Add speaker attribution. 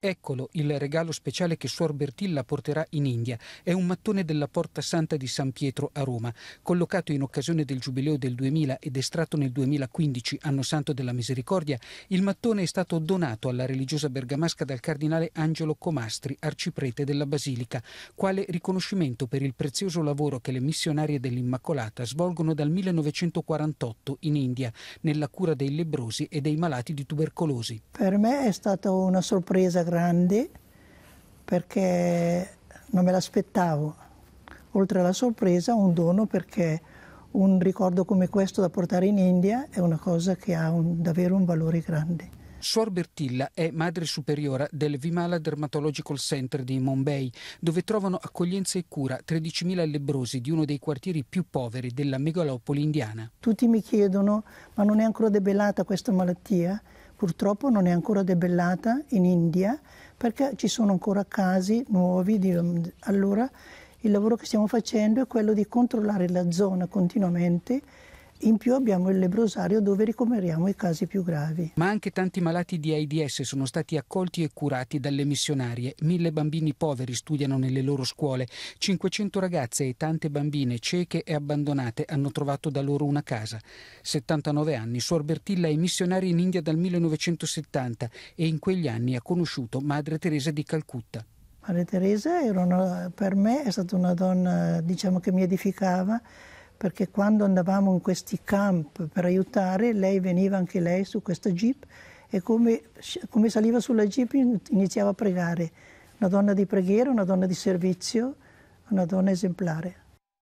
Speaker 1: Eccolo il regalo speciale che Suor Bertilla porterà in India. È un mattone della Porta Santa di San Pietro a Roma, collocato in occasione del Giubileo del 2000 ed estratto nel 2015, anno santo della misericordia. Il mattone è stato donato alla religiosa bergamasca dal cardinale Angelo Comastri, arciprete della Basilica, quale riconoscimento per il prezioso lavoro che le missionarie dell'Immacolata svolgono dal 1948 in India, nella cura dei lebrosi e dei malati di tubercolosi.
Speaker 2: Per me è stata una sorpresa grande perché non me l'aspettavo. Oltre alla sorpresa, un dono perché un ricordo come questo da portare in India è una cosa che ha un, davvero un valore grande.
Speaker 1: Suor Bertilla è madre superiora del Vimala Dermatological Center di Mumbai, dove trovano accoglienza e cura 13.000 lebrosi di uno dei quartieri più poveri della megalopoli indiana.
Speaker 2: Tutti mi chiedono, ma non è ancora debellata questa malattia? Purtroppo non è ancora debellata in India perché ci sono ancora casi nuovi. Di... Mm, allora il lavoro che stiamo facendo è quello di controllare la zona continuamente in più abbiamo il lebrosario dove ricomeriamo i casi più gravi.
Speaker 1: Ma anche tanti malati di AIDS sono stati accolti e curati dalle missionarie. Mille bambini poveri studiano nelle loro scuole. 500 ragazze e tante bambine cieche e abbandonate hanno trovato da loro una casa. 79 anni, Suor Bertilla è missionaria in India dal 1970 e in quegli anni ha conosciuto Madre Teresa di Calcutta.
Speaker 2: Madre Teresa una, per me è stata una donna diciamo, che mi edificava perché quando andavamo in questi camp per aiutare, lei veniva anche lei su questa jeep e come, come saliva sulla jeep iniziava a pregare. Una donna di preghiera, una donna di servizio, una donna esemplare.